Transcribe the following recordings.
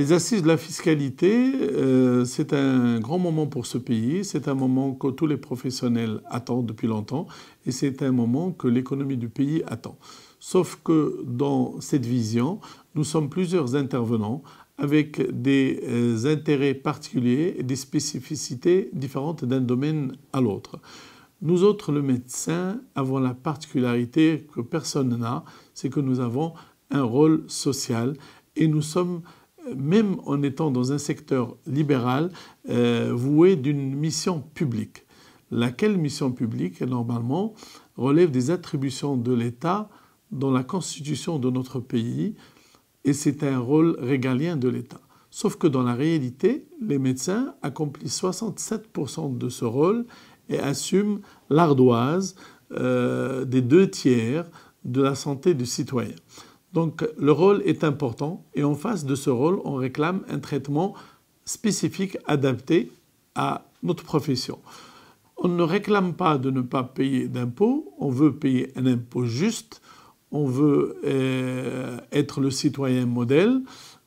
Les assises de la fiscalité, euh, c'est un grand moment pour ce pays, c'est un moment que tous les professionnels attendent depuis longtemps et c'est un moment que l'économie du pays attend. Sauf que dans cette vision, nous sommes plusieurs intervenants avec des euh, intérêts particuliers et des spécificités différentes d'un domaine à l'autre. Nous autres, le médecin, avons la particularité que personne n'a, c'est que nous avons un rôle social et nous sommes même en étant dans un secteur libéral, euh, voué d'une mission publique. Laquelle mission publique, normalement, relève des attributions de l'État dans la constitution de notre pays, et c'est un rôle régalien de l'État. Sauf que dans la réalité, les médecins accomplissent 67% de ce rôle et assument l'ardoise euh, des deux tiers de la santé du citoyen. Donc le rôle est important et en face de ce rôle, on réclame un traitement spécifique adapté à notre profession. On ne réclame pas de ne pas payer d'impôts, on veut payer un impôt juste, on veut euh, être le citoyen modèle,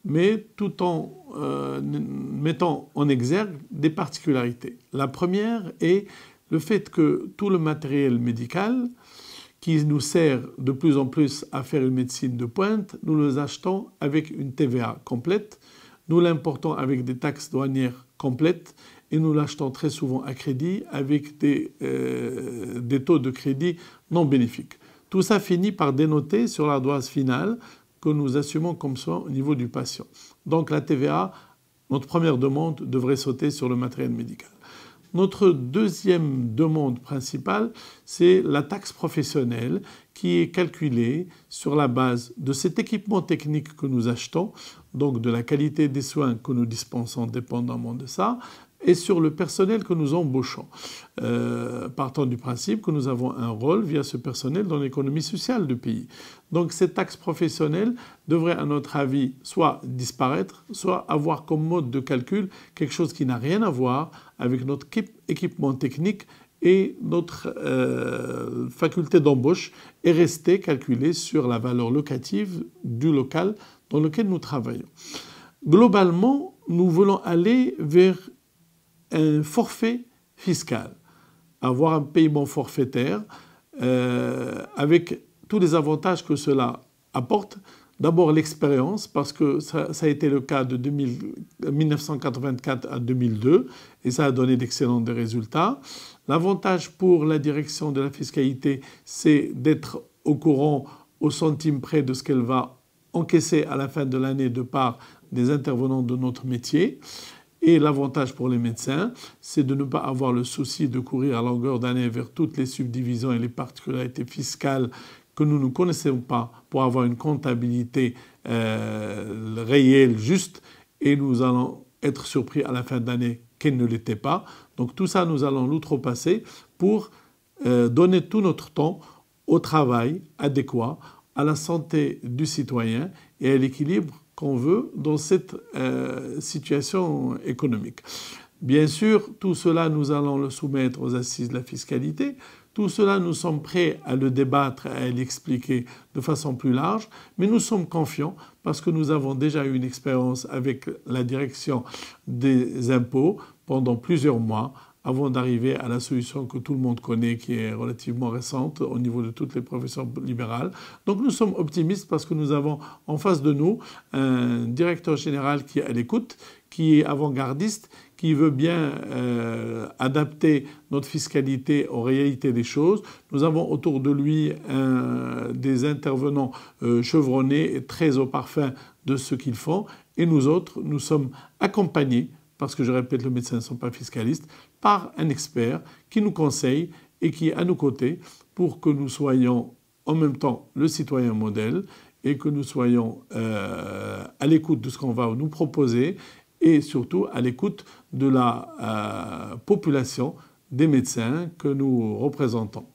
mais tout en euh, mettant en exergue des particularités. La première est le fait que tout le matériel médical qui nous sert de plus en plus à faire une médecine de pointe, nous les achetons avec une TVA complète, nous l'importons avec des taxes douanières complètes et nous l'achetons très souvent à crédit avec des, euh, des taux de crédit non bénéfiques. Tout ça finit par dénoter sur la finale que nous assumons comme soin au niveau du patient. Donc la TVA, notre première demande devrait sauter sur le matériel médical. Notre deuxième demande principale, c'est la taxe professionnelle qui est calculée sur la base de cet équipement technique que nous achetons, donc de la qualité des soins que nous dispensons dépendamment de ça, et sur le personnel que nous embauchons, euh, partant du principe que nous avons un rôle via ce personnel dans l'économie sociale du pays. Donc cette taxe professionnelle devrait, à notre avis, soit disparaître, soit avoir comme mode de calcul quelque chose qui n'a rien à voir avec notre équipement technique et notre euh, faculté d'embauche et rester calculé sur la valeur locative du local dans lequel nous travaillons. Globalement, nous voulons aller vers un forfait fiscal, avoir un paiement forfaitaire euh, avec tous les avantages que cela apporte. D'abord l'expérience, parce que ça, a été le cas de 1984 à 2002, et ça a donné d'excellents résultats. L'avantage pour la direction de la fiscalité, c'est d'être au courant au centime près de ce qu'elle va encaisser à la fin de l'année de part des intervenants de notre métier. Et l'avantage pour les médecins, c'est de ne pas avoir le souci de courir à longueur d'année vers toutes les subdivisions et les particularités fiscales que nous ne connaissons pas pour avoir une comptabilité euh, réelle, juste, et nous allons être surpris à la fin d'année qu'elle ne l'était pas. Donc tout ça, nous allons l'outrepasser pour euh, donner tout notre temps au travail adéquat, à la santé du citoyen et à l'équilibre qu'on veut dans cette euh, situation économique. Bien sûr, tout cela, nous allons le soumettre aux assises de la fiscalité. Tout cela, nous sommes prêts à le débattre, à l'expliquer de façon plus large, mais nous sommes confiants parce que nous avons déjà eu une expérience avec la direction des impôts pendant plusieurs mois avant d'arriver à la solution que tout le monde connaît, qui est relativement récente au niveau de toutes les professions libérales. Donc nous sommes optimistes parce que nous avons en face de nous un directeur général qui est à l'écoute, qui est avant-gardiste, qui veut bien euh, adapter notre fiscalité aux réalités des choses. Nous avons autour de lui des intervenants euh, chevronnés et très au parfum de ce qu'ils font. Et nous autres, nous sommes accompagnés parce que je répète, les médecins ne sont pas fiscalistes, par un expert qui nous conseille et qui est à nos côtés pour que nous soyons en même temps le citoyen modèle et que nous soyons euh, à l'écoute de ce qu'on va nous proposer et surtout à l'écoute de la euh, population des médecins que nous représentons.